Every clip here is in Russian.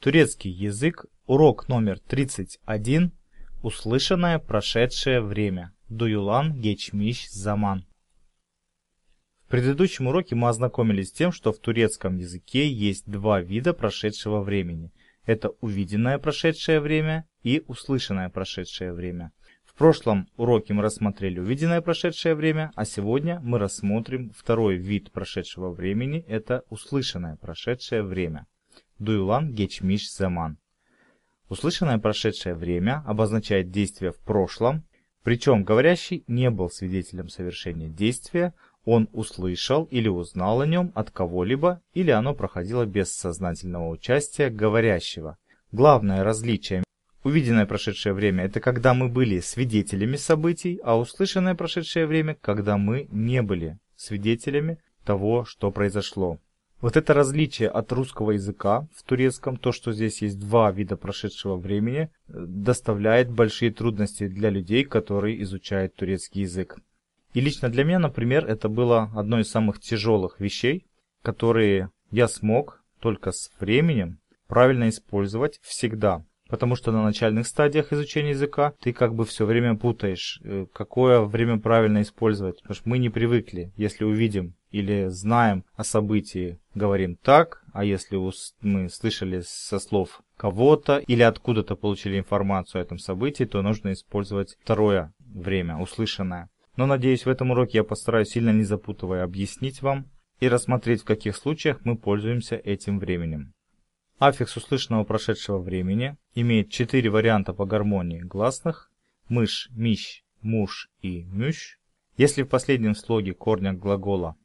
Турецкий язык. Урок номер 31. Услышанное прошедшее время. Дуюлан Гечмиш Заман. В предыдущем уроке мы ознакомились с тем, что в турецком языке есть два вида прошедшего времени. Это увиденное прошедшее время и услышанное прошедшее время. В прошлом уроке мы рассмотрели увиденное прошедшее время, а сегодня мы рассмотрим второй вид прошедшего времени – это услышанное прошедшее время. Дуйлан Гечмиш Заман. Услышанное прошедшее время обозначает действие в прошлом, причем говорящий не был свидетелем совершения действия, он услышал или узнал о нем от кого-либо, или оно проходило без сознательного участия говорящего. Главное различие Увиденное прошедшее время – это когда мы были свидетелями событий, а услышанное прошедшее время – когда мы не были свидетелями того, что произошло. Вот это различие от русского языка в турецком, то, что здесь есть два вида прошедшего времени, доставляет большие трудности для людей, которые изучают турецкий язык. И лично для меня, например, это было одной из самых тяжелых вещей, которые я смог только с временем правильно использовать всегда. Потому что на начальных стадиях изучения языка ты как бы все время путаешь, э, какое время правильно использовать. Потому что мы не привыкли, если увидим или знаем о событии, говорим так, а если мы слышали со слов кого-то или откуда-то получили информацию о этом событии, то нужно использовать второе время, услышанное. Но надеюсь, в этом уроке я постараюсь сильно не запутывая объяснить вам и рассмотреть, в каких случаях мы пользуемся этим временем. Аффикс услышанного прошедшего времени имеет четыре варианта по гармонии гласных мыш, мищ, муж и мющ. Если в последнем слоге корня глагола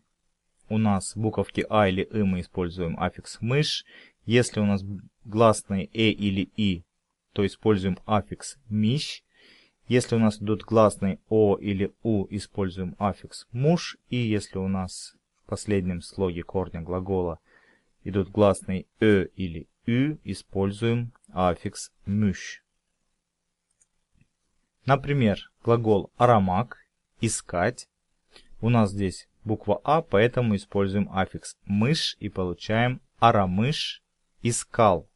у нас буковки А или И э мы используем аффикс мышь, Если у нас гласные «э» или «и», то используем аффикс «мищ». Если у нас идут гласные «о» или «у», используем аффикс «муж». И если у нас в последнем слоге корня глагола идут гласные «э» или «ю», используем аффикс «мыш». Например, глагол аромак, – «искать». У нас здесь буква А, поэтому используем аффикс мышь и получаем «арамыш» – «искал».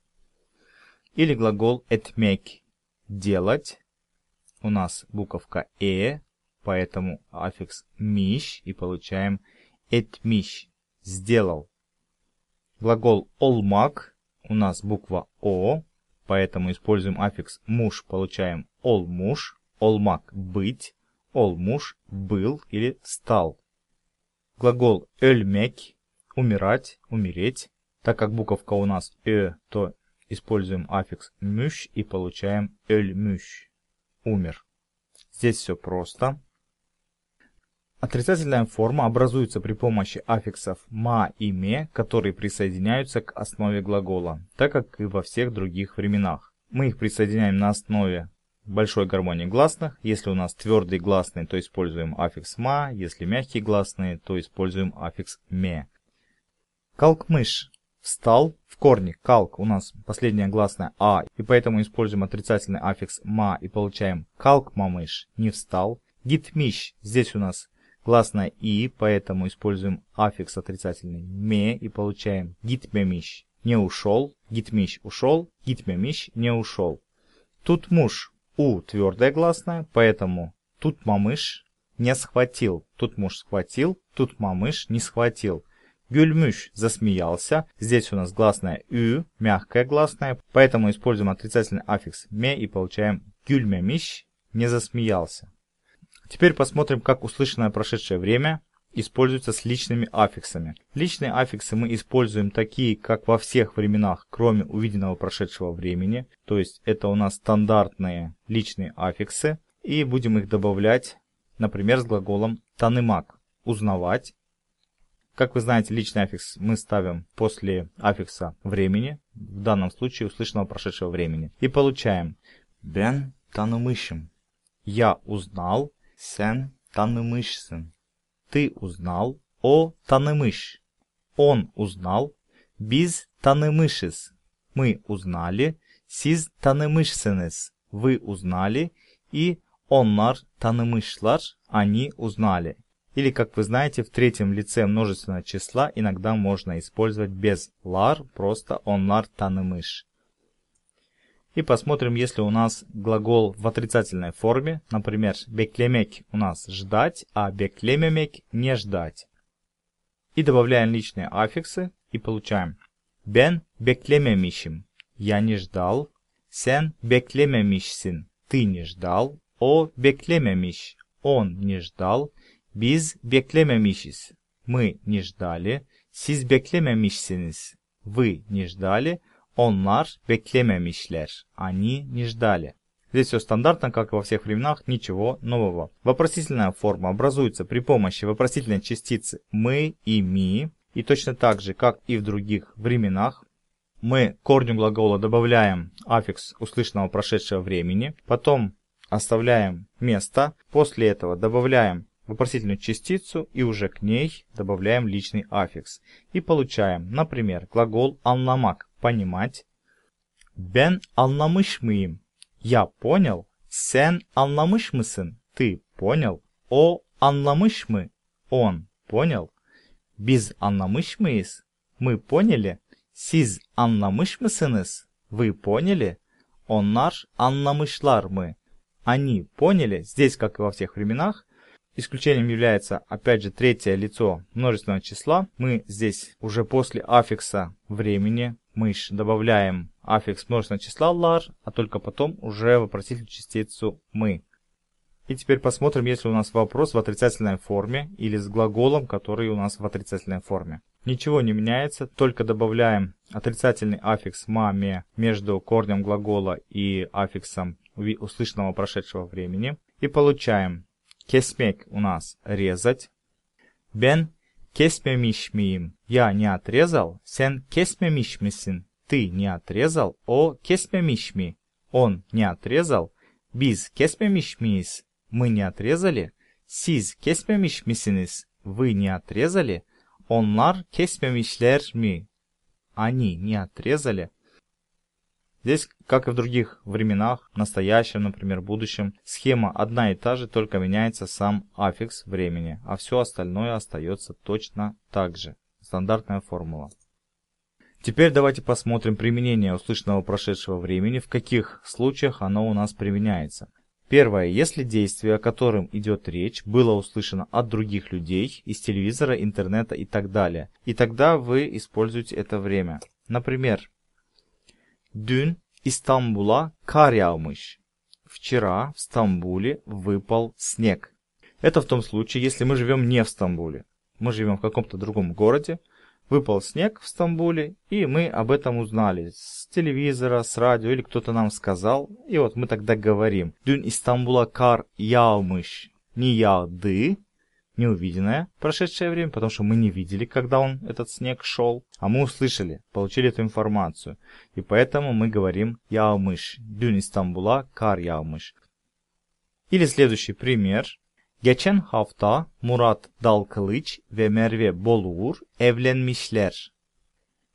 Или глагол «этмек» – «делать». У нас буковка «э», поэтому аффикс «миш» и получаем «этмиш» – «сделал». Глагол «олмак» у нас буква «о», поэтому используем аффикс «муж», получаем «олмуж», «олмак» – «быть», «олмуж» – «был» или «стал». Глагол «эльмек» – умирать, умереть. Так как буковка у нас «э», то используем аффикс «мющ» и получаем «эльмющ» – умер. Здесь все просто. Отрицательная форма образуется при помощи аффиксов «ма» и «ме», которые присоединяются к основе глагола, так как и во всех других временах. Мы их присоединяем на основе большой гармонии гласных. Если у нас твердые гласные, то используем аффикс «ма». Если мягкие гласные, то используем аффикс «ме». Калкмыш. Встал в корне. Калк у нас последняя гласная «а», и поэтому используем отрицательный аффикс «ма» и получаем «калкмамыш» не встал. Гитмищ. Здесь у нас гласная «и», поэтому используем аффикс отрицательный «ме» и получаем «гитмямищ» не ушел. Гитмищ ушел. Гитмямищ не ушел. Тут муж. У твердая гласная, поэтому тут мамыш не схватил, тут муж схватил, тут мамыш не схватил. Гюльмюш засмеялся. Здесь у нас гласная «ю», мягкая гласная, поэтому используем отрицательный аффикс «ме» и получаем «гюльмямиш» не засмеялся. Теперь посмотрим, как услышанное прошедшее время используются с личными аффиксами. Личные аффиксы мы используем такие, как во всех временах, кроме увиденного прошедшего времени. То есть это у нас стандартные личные аффиксы. И будем их добавлять, например, с глаголом «танымак» – «узнавать». Как вы знаете, личный аффикс мы ставим после аффикса времени, в данном случае услышанного прошедшего времени. И получаем «бен танымышим, – «я узнал», «сен танымышсен» Ты узнал, о танемыш. Он узнал, без tanımışız. Мы узнали, siz танемышсенес. Вы узнали и onlar танемышлар. они узнали. Или, как вы знаете, в третьем лице множественного числа иногда можно использовать без лар, просто onlar танемыш и посмотрим, если у нас глагол в отрицательной форме. Например, беклемек у нас ждать, а беклемемек не ждать. И добавляем личные аффиксы и получаем бен беклемемишим. Я не ждал. Сен беклемемишсин. Ты не ждал. О беклемемиш. Он не ждал. Без беклемемишис. Мы не ждали. Сиз беклемемишсинис. Вы не ждали. Onlar beklememişler. Они не ждали. Здесь все стандартно, как и во всех временах, ничего нового. Вопросительная форма образуется при помощи вопросительной частицы «мы» и «ми». И точно так же, как и в других временах, мы к корню глагола добавляем аффикс услышанного прошедшего времени, потом оставляем место, после этого добавляем вопросительную частицу и уже к ней добавляем личный аффикс. И получаем, например, глагол «анламак» понимать. бен anlamış mıyım? Я понял. сен anlamış mısın? Ты понял. о anlamış mı? Он понял. без anlamış mıyız? Мы поняли. сиз anlamış mısınız? Вы поняли? он наш анламышлар мы, Они поняли. Здесь, как и во всех временах, Исключением является, опять же, третье лицо множественного числа. Мы здесь уже после аффикса времени мышь добавляем аффикс множественного числа lar, а только потом уже вопросительную частицу мы. И теперь посмотрим, если у нас вопрос в отрицательной форме или с глаголом, который у нас в отрицательной форме. Ничего не меняется, только добавляем отрицательный аффикс маме между корнем глагола и аффиксом услышанного прошедшего времени. И получаем кесмек у нас резать, бен kesmemiş miyim? Ya ne отрезал? Sen kesmemiş misin? Ты не отрезал? O kesmemiş mi? Он не отрезал? Biz kesmemiş miyiz? Мы не отрезали? Siz kesmemiş misiniz? Вы не отрезали? Onlar kesmemişler mi? Они не отрезали? Здесь, как и в других временах, настоящем, например, будущем, схема одна и та же, только меняется сам аффикс времени, а все остальное остается точно так же. Стандартная формула. Теперь давайте посмотрим применение услышанного прошедшего времени, в каких случаях оно у нас применяется. Первое. Если действие, о котором идет речь, было услышано от других людей, из телевизора, интернета и так далее, и тогда вы используете это время. Например, Дюн İstanbul'a kar Вчера в Стамбуле выпал снег. Это в том случае, если мы живем не в Стамбуле. Мы живем в каком-то другом городе, выпал снег в Стамбуле, и мы об этом узнали с телевизора, с радио, или кто-то нам сказал, и вот мы тогда говорим. Дюн İstanbul'a kar yağmış. Не yağdı, неувиденное, прошедшее время, потому что мы не видели, когда он, этот снег, шел, а мы услышали, получили эту информацию. И поэтому мы говорим «Яумыш», «Дюн Истамбула», «Кар Яумыш». Или следующий пример. Geçen hafta Murat Dalkılıç ve Merve Boluğur evlenmişler.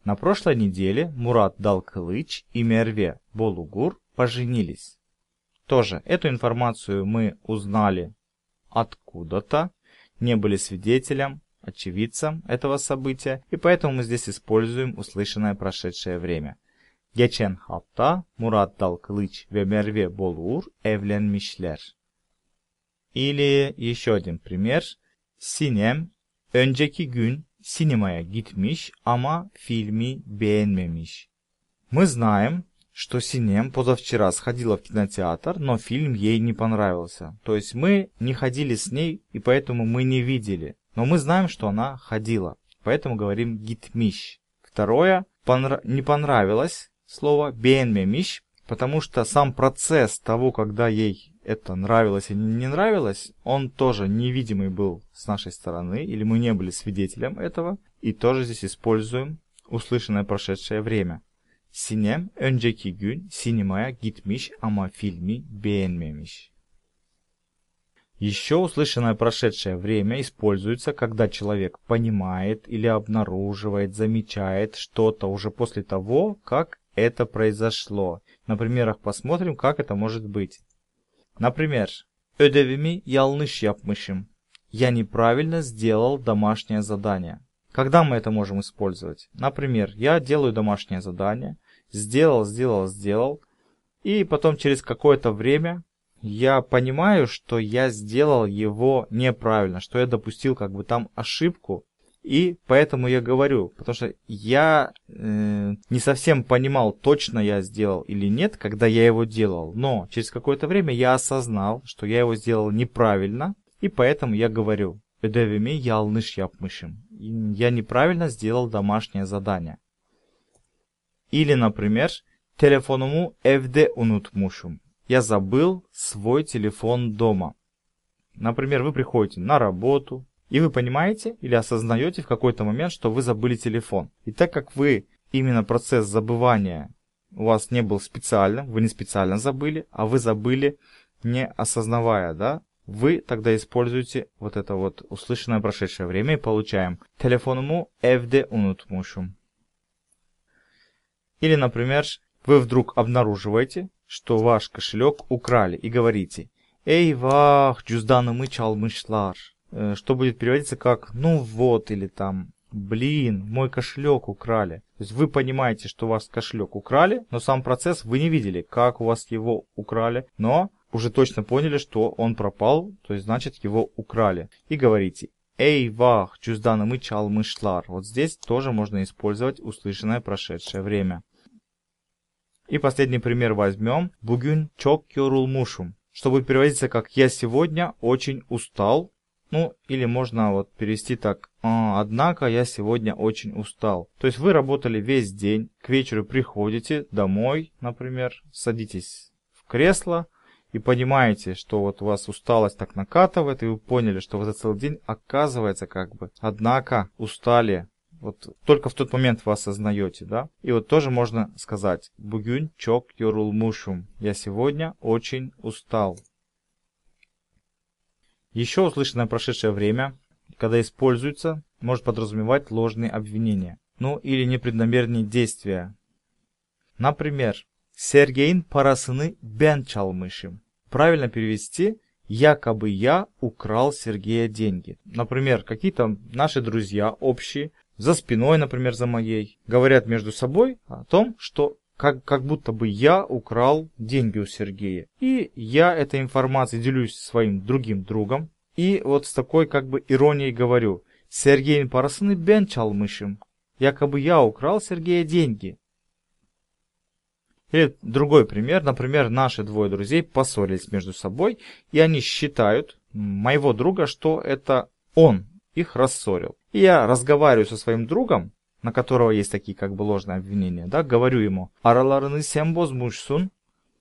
На прошлой неделе Мурат Далкылыч и Мерве Болугур поженились. Тоже эту информацию мы узнали откуда-то не были свидетелем, очевидцем этого события, и поэтому мы здесь используем услышанное прошедшее время. Geçen hafta Murat Dalkılıç ve Merve Bolur evlenmişler. Или еще один пример. Синем, önceki gün sinemaya gitmiş ama filmi beğenmemiş. Мы знаем, что Синем позавчера сходила в кинотеатр, но фильм ей не понравился. То есть мы не ходили с ней, и поэтому мы не видели. Но мы знаем, что она ходила, поэтому говорим «гитмищ». Второе, понра... не понравилось слово «бенмемищ», потому что сам процесс того, когда ей это нравилось или не нравилось, он тоже невидимый был с нашей стороны, или мы не были свидетелем этого, и тоже здесь используем услышанное прошедшее время. Sinem önceki gün sinemaya gitmiş ama фильми beğenmemiş. Еще услышанное прошедшее время используется, когда человек понимает или обнаруживает, замечает что-то уже после того, как это произошло. На примерах посмотрим, как это может быть. Например, ödevimi yanlış yapmışım. Я неправильно сделал домашнее задание. Когда мы это можем использовать? Например, я делаю домашнее задание, сделал, сделал, сделал. И потом через какое-то время я понимаю, что я сделал его неправильно, что я допустил как бы там ошибку. И поэтому я говорю, потому что я э, не совсем понимал, точно я сделал или нет, когда я его делал. Но через какое-то время я осознал, что я его сделал неправильно, и поэтому я говорю, ödevimi yanlış yapmışım. Я неправильно сделал домашнее задание. Или, например, telefonumu evde unutmuşum. Я забыл свой телефон дома. Например, вы приходите на работу, и вы понимаете или осознаете в какой-то момент, что вы забыли телефон. И так как вы именно процесс забывания у вас не был специально, вы не специально забыли, а вы забыли не осознавая, да, вы тогда используете вот это вот услышанное прошедшее время и получаем телефонуму evde unutmuşum. Или, например, вы вдруг обнаруживаете, что ваш кошелек украли и говорите «Эй, вах, джузданымы чалмышлар», э, что будет переводиться как «ну вот» или там «блин, мой кошелек украли». То есть вы понимаете, что ваш кошелек украли, но сам процесс вы не видели, как у вас его украли, но уже точно поняли, что он пропал, то есть значит его украли. И говорите «Эй, вах, джузданымы чалмышлар». Вот здесь тоже можно использовать услышанное прошедшее время. И последний пример возьмем. Bugün çok yorulmuşum. Чтобы переводиться как «я сегодня очень устал». Ну, или можно вот перевести так «А, «однако я сегодня очень устал». То есть вы работали весь день, к вечеру приходите домой, например, садитесь в кресло и понимаете, что вот у вас усталость так накатывает, и вы поняли, что вы за целый день, оказывается, как бы, однако устали, вот только в тот момент вы осознаете, да? И вот тоже можно сказать «Бугюн чок йорулмушум» – «Я сегодня очень устал». Еще услышанное прошедшее время, когда используется, может подразумевать ложные обвинения, ну или непреднамеренные действия. Например, «Сергейн парасыны бен чалмышим». Правильно перевести якобы я украл Сергея деньги. Например, какие-то наши друзья общие за спиной, например, за моей, говорят между собой о том, что как, как будто бы я украл деньги у Сергея. И я этой информацией делюсь своим другим другом. И вот с такой как бы иронией говорю. Сергей Сергейин парасыны бен чалмышым. Якобы я украл Сергея деньги. Или другой пример. Например, наши двое друзей поссорились между собой, и они считают моего друга, что это он их рассорил. И я разговариваю со своим другом, на которого есть такие как бы ложные обвинения, да, говорю ему «Араларны сембоз мучсун»,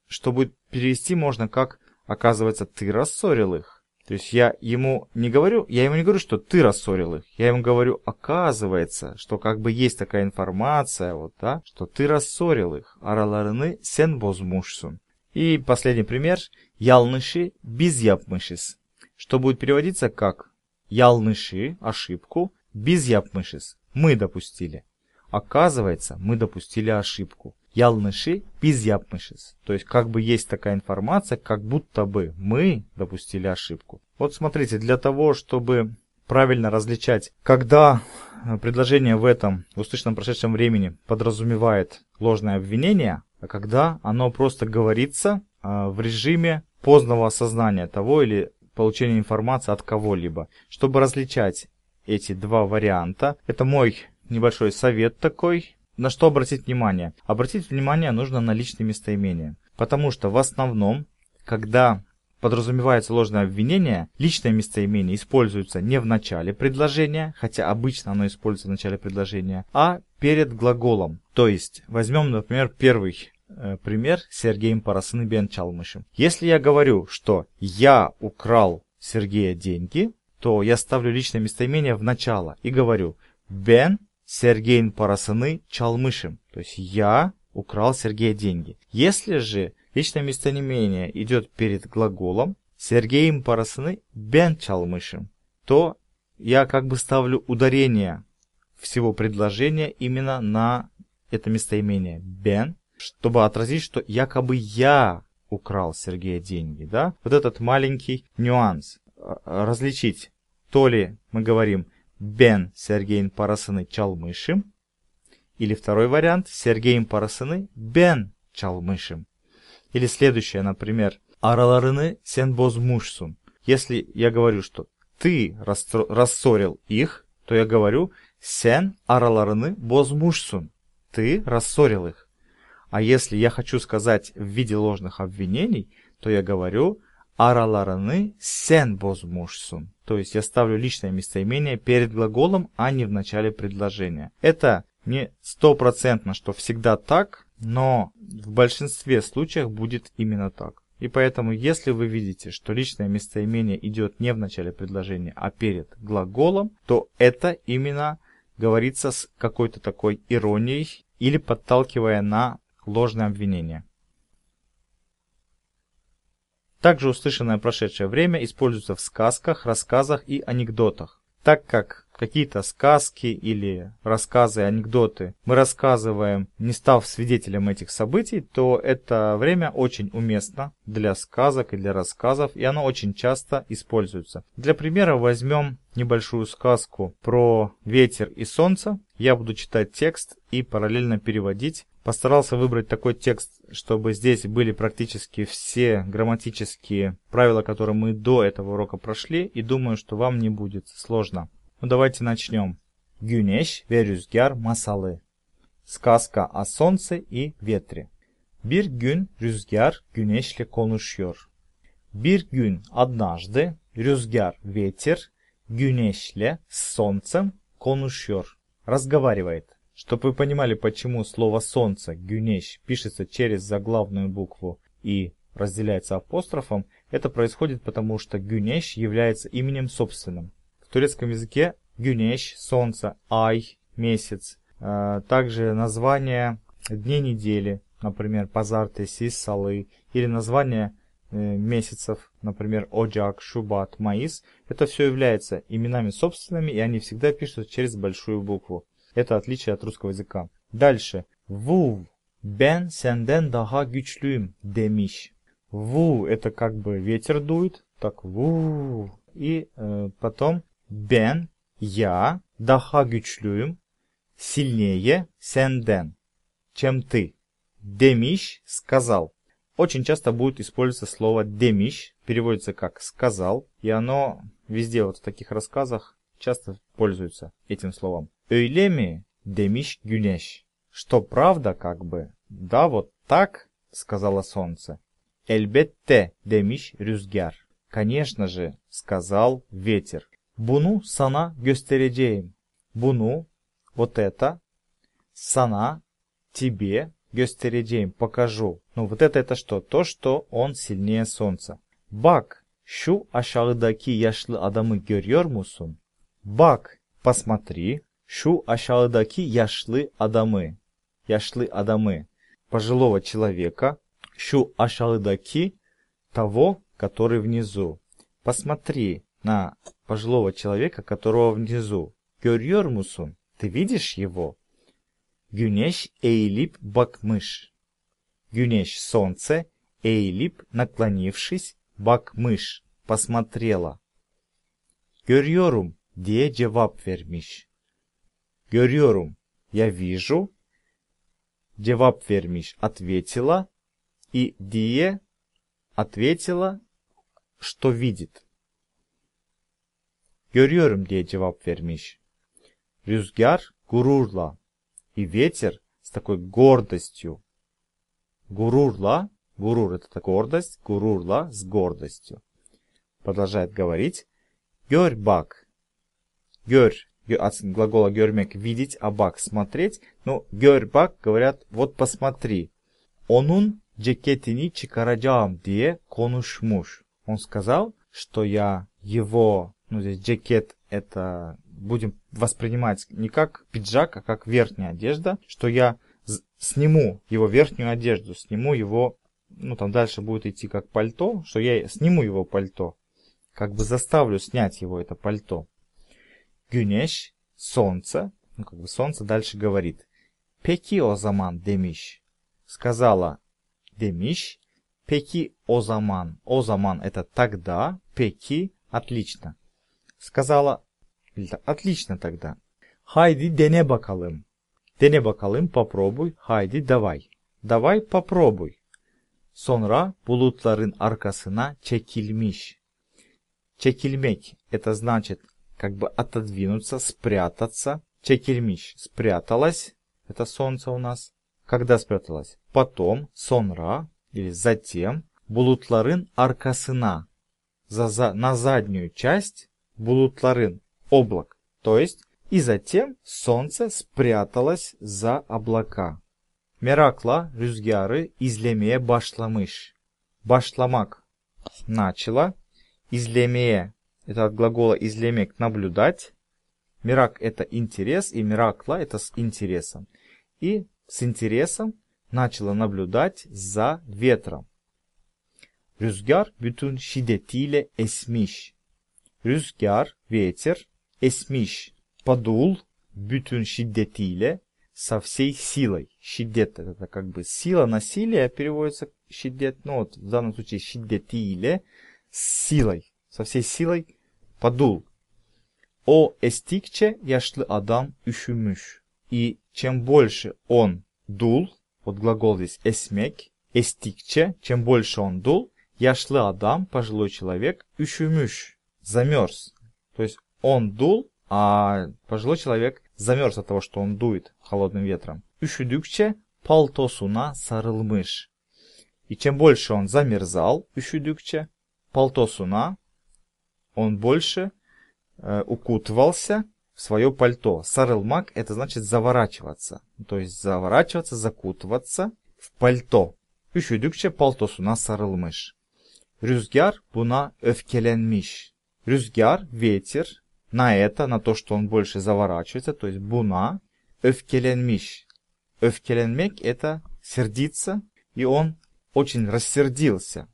что будет перевести можно как «Оказывается, ты рассорил их». То есть я ему не говорю, я ему не говорю, что ты рассорил их. Я ему говорю, оказывается, что как бы есть такая информация, вот, да, что ты рассорил их. Араларны сен бозмушсун. И последний пример. Ялныши без япмышис. Что будет переводиться как ялныши, ошибку, Biz yapmışız. Мы допустили. Оказывается, мы допустили ошибку. Ялныши biz yapmışız. То есть как бы есть такая информация, как будто бы мы допустили ошибку. Вот смотрите, для того, чтобы правильно различать, когда э, предложение в этом в прошедшем времени подразумевает ложное обвинение, а когда оно просто говорится э, в режиме позднего осознания того или получения информации от кого-либо. Чтобы различать эти два варианта. Это мой небольшой совет такой. На что обратить внимание? Обратить внимание нужно на личные местоимения. Потому что в основном, когда подразумевается ложное обвинение, личное местоимение используется не в начале предложения, хотя обычно оно используется в начале предложения, а перед глаголом. То есть, возьмем, например, первый э, пример с Сергеем Парасын Бен Чалмышем. Если я говорю, что «я украл Сергея деньги», то я ставлю личное местоимение в начало и говорю «Бен Сергейн Парасаны Чалмышем». То есть «Я украл Сергея деньги». Если же личное местоимение идет перед глаголом «Сергеем Парасаны Бен Чалмышем», то я как бы ставлю ударение всего предложения именно на это местоимение «бен», чтобы отразить, что якобы я украл Сергея деньги, да? Вот этот маленький нюанс. А, различить, то ли мы говорим Бен Сергеин Парасыны Чалмышим, или второй вариант Сергеин Парасыны Бен Чалмышим. Или следующее, например, Араларыны Сен Бозмушсун Если я говорю, что ты рассорил их, то я говорю Сен Араларыны Бозмушсун Ты рассорил их. А если я хочу сказать в виде ложных обвинений, то я говорю Aralarını sen bozmuşsun. То есть я ставлю личное местоимение перед глаголом, а не в начале предложения. Это не стопроцентно, что всегда так, но в большинстве случаев будет именно так. И поэтому, если вы видите, что личное местоимение идет не в начале предложения, а перед глаголом, то это именно говорится с какой-то такой иронией или подталкивая на ложное обвинение. Также услышанное прошедшее время используется в сказках, рассказах и анекдотах. Так как какие-то сказки или рассказы, анекдоты мы рассказываем, не став свидетелем этих событий, то это время очень уместно для сказок и для рассказов, и оно очень часто используется. Для примера возьмем небольшую сказку про ветер и солнце. Я буду читать текст и параллельно переводить Постарался выбрать такой текст, чтобы здесь были практически все грамматические правила, которые мы до этого урока прошли, и думаю, что вам не будет сложно. Ну давайте начнем. Гюнеш верюзгяр масалы. Сказка о солнце и ветре. Бир gün rüzgar güneşle konuşuyor. Бир gün однажды rüzgar ветер güneşle с солнцем konuşuyor. Разговаривает. Чтобы вы понимали, почему слово «солнце» Гюнещ пишется через заглавную букву «и» разделяется апострофом, это происходит потому, что Гюнещ является именем собственным. В турецком языке Гюнещ солнце, «ай» — месяц. Э, также название дней недели, например, «пазар тесис салы», или название э, месяцев, например, Оджак, Шубат, Маис, это все является именами собственными, и они всегда пишутся через большую букву. Это отличие от русского языка. Дальше. Ву, Бен сенден daha güçlüyüm demiş. Vu это как бы ветер дует, так ву. И э, потом Бен, я daha güçlüyüm сильнее сенден, чем ты. Демиш сказал. Очень часто будет использоваться слово демиш, переводится как сказал, и оно везде вот в таких рассказах часто пользуется этим словом. Öyle mi? Demiş güneş. Что правда как бы. Да вот так, сказала солнце. Elbette demiş rüzgar. Конечно же, сказал ветер. Bunu sana göstereceğim. Bunu, вот это, sana, тебе, göstereceğim, покажу. Ну, вот это это что? То, что он сильнее солнца. Bak, şu aşağıdaki yaşlı adamı görüyor musun? Bak, посмотри, Şu aşağıdaki yaşlı adamı, yaşlı adamı, пожилого человека, şu aşağıdaki того, который внизу. Посмотри на пожилого человека, которого внизу. Görüyor musun? Ты видишь его? Güneş eğilip bakmış. Güneş солнце, eğilip наклонившись, bakmış, посмотрела. Görüyorum diye cevap vermiş. Görüyorum. Я вижу. Cevap vermiş. Ответила. И Дие ответила, что видит. Görüyorum Дие, cevap vermiş. Rüzgar gururla и ветер с такой гордостью. Гурурла, гурур это гордость, гурурла с гордостью. Продолжает говорить. Гёрбак. Гёр от глагола гермек видеть, а бак смотреть. Ну, гербак говорят вот посмотри. Онун ceketini çıkaracağım diye конушмуш. Он сказал, что я его, ну здесь джекет это будем воспринимать не как пиджак, а как верхняя одежда, что я сниму его верхнюю одежду, сниму его, ну там дальше будет идти как пальто, что я сниму его пальто, как бы заставлю снять его это пальто. Güneş, солнце, ну как бы солнце дальше говорит. Peki o zaman demiş. Сказала demiş. Peki o zaman. O zaman это тогда. Peki отлично. Сказала отлично тогда. Haydi dene bakalım. Dene bakalım попробуй. Haydi давай. Давай попробуй. Sonra bulutların arkasına çekilmiş. Çekilmek это значит как бы отодвинуться, спрятаться. Чекирмиш спряталась, это солнце у нас. Когда спряталась? Потом, сонра, или затем, булутларын аркасына. За, за, на заднюю часть булутларын, облак, то есть, и затем солнце спряталось за облака. Merakla rüzgarı izlemeye başlamış. Başlamak. Начала. излемея. Это от глагола излемек наблюдать. Мирак это интерес, и миракла это с интересом. И с интересом начала наблюдать за ветром. Рюзгар bütün şiddetiyle esmiş. Рюзгар ветер, esmiş, подул, bütün şiddetiyle, со всей силой. Шидет это как бы сила, насилие переводится şiddet, ну вот в данном случае şiddetiyle, с силой, со всей силой Подул. О эстикче яшлы адам üşümüş. И чем больше он дул, вот глагол здесь эсмек, эстикче, чем больше он дул, яшлы адам, пожилой человек, üşümüş, замерз. То есть он дул, а пожилой человек замерз от того, что он дует холодным ветром. Üşüdükçe paltosuna сарылмыш. И чем больше он замерзал, üşüdükçe, paltosuna он больше э, укутывался в свое пальто. Сарылмак – это значит заворачиваться. То есть заворачиваться, закутываться в пальто. Üşüdükçe paltosuna сарылмыш. Rüzgar буна öfkelenmiş. Rüzgar, ветер, на это, на то, что он больше заворачивается, то есть буна öfkelenmiş. Öfkelenmek – это сердиться, и он очень рассердился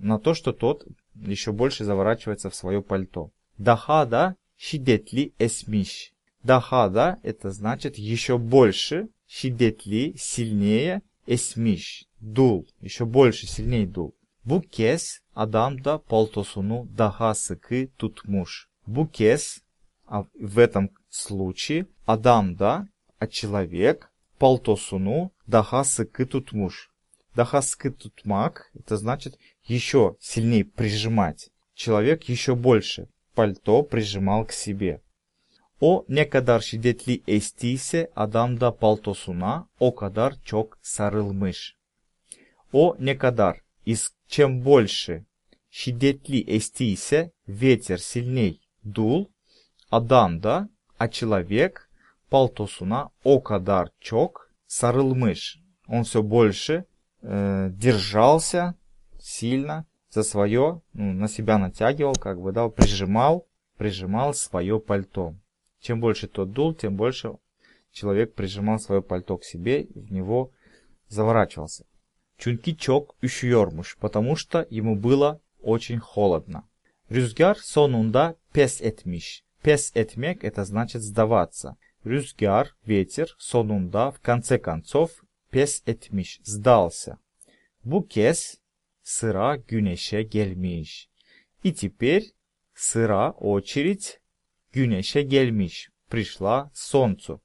на то, что тот еще больше заворачивается в свое пальто. Дахада шидетли эсмиш. Дахада – это значит еще больше, шидетли – сильнее, эсмиш – дул, еще больше, сильнее дул. Bu kez adam da даха daha sıkı tutmuş. Bu kez в этом случае адам да, а человек палтосуну даха сыкы муж. Даха тут маг это значит еще сильнее прижимать. Человек еще больше пальто прижимал к себе. О ne kadar эстисе адамда adamda paltosuna o kadar çok sarılmış. O ne kadar из чем больше şiddetli эстисе ветер сильней дул, адамда, а человек палтосуна о кадар чок сарыл мыш. Он все больше э, держался, сильно за свое, ну, на себя натягивал, как бы, да, прижимал, прижимал свое пальто. Чем больше тот дул, тем больше человек прижимал свое пальто к себе и в него заворачивался. Чунки чок üşüyormuş, потому что ему было очень холодно. Рюзгар сонунда pes etmiş. Pes etmek – это значит сдаваться. Рюзгар ветер, сонунда в конце концов, pes etmiş – сдался. Букес sıra güneşe gelmiş. И теперь sıra очередь güneşe gelmiş. Пришла солнцу.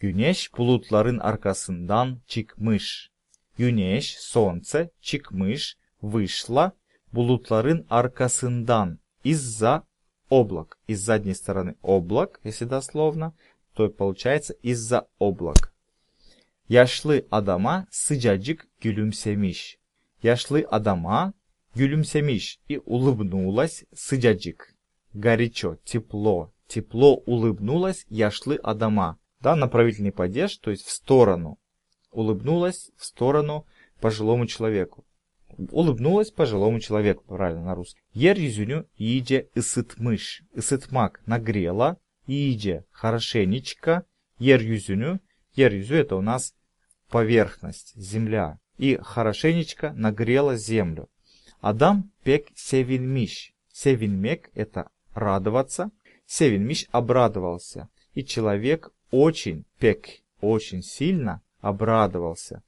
Güneş bulutların arkasından çıkmış. Güneş, солнце, çıkmış, вышла, bulutların arkasından, из-за облак. Из задней стороны облак, если дословно, то получается из-за облак. Yaşlı adama sıcacık gülümsemiş. Яшлы адама, gülümsemiş и улыбнулась sıcacık. Горячо, тепло, тепло улыбнулась яшлы адама. Да, направительный падеж, то есть в сторону. Улыбнулась в сторону пожилому человеку. Улыбнулась пожилому человеку, правильно на русском. Ер yüzünü iyice ısıtmış. Isıtmak, нагрела. Iyice, хорошенечко. Ер юзюню, Ер yüzü это у нас поверхность, земля и хорошенечко нагрела землю. Адам пек севинмиш. Севинмек – это радоваться. Севинмиш обрадовался. И человек очень пек, очень сильно обрадовался.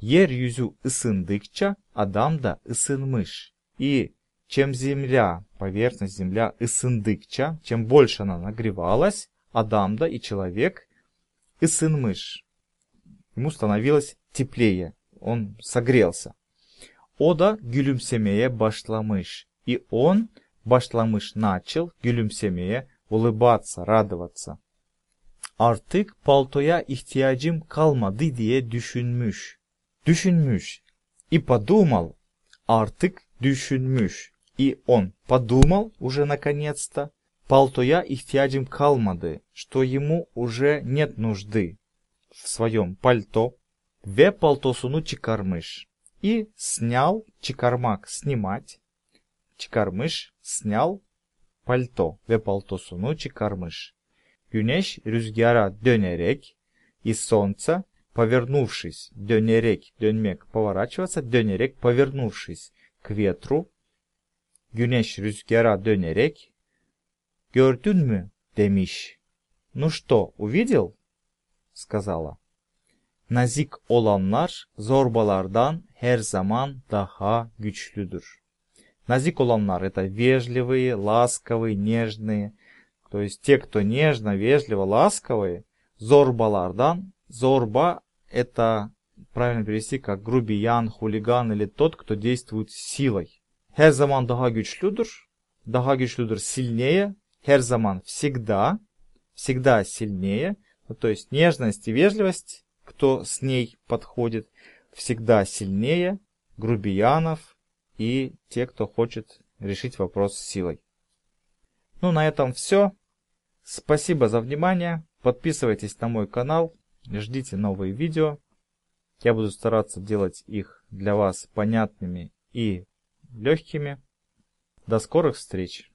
Ер юзю ысындыкча, адамда мыш. И чем земля, поверхность земля ысындыкча, чем больше она нагревалась, адамда и человек мыш. Ему становилось теплее он согрелся. O da gülümsemeye başlamış. И он başlamış начал gülümsemeye улыбаться, радоваться. Артык paltoya ihtiyacım kalmadı дие düşünmüş. Düşünmüş. И подумал. Артык düşünmüş. И он подумал уже наконец-то. Палтоя ихтиадим калмады, что ему уже нет нужды в своем пальто, ve paltosunu çıkarmış. И снял, çıkarmak, снимать, çıkarmış, снял, пальто ve paltosunu çıkarmış. Güneş rüzgara dönerek и солнце, повернувшись, dönerek, dönmek, поворачиваться, dönerek, повернувшись к ветру, güneş rüzgara dönerek, gördün mü, demiş. Ну что, увидел? Сказала. Nazik olanlar zorbalardan her zaman daha güçlüdür. Назик уланнар – это вежливые, ласковые, нежные. То есть те, кто нежно, вежливо, ласковые. Зорбалардан. Зорба – это правильно перевести как грубиян, хулиган или тот, кто действует силой. Her zaman daha güçlüdür. Daha güçlüdür – сильнее. Her zaman – всегда. Всегда сильнее. Ну, то есть нежность и вежливость кто с ней подходит, всегда сильнее грубиянов и те, кто хочет решить вопрос силой. Ну, на этом все. Спасибо за внимание. Подписывайтесь на мой канал, ждите новые видео. Я буду стараться делать их для вас понятными и легкими. До скорых встреч!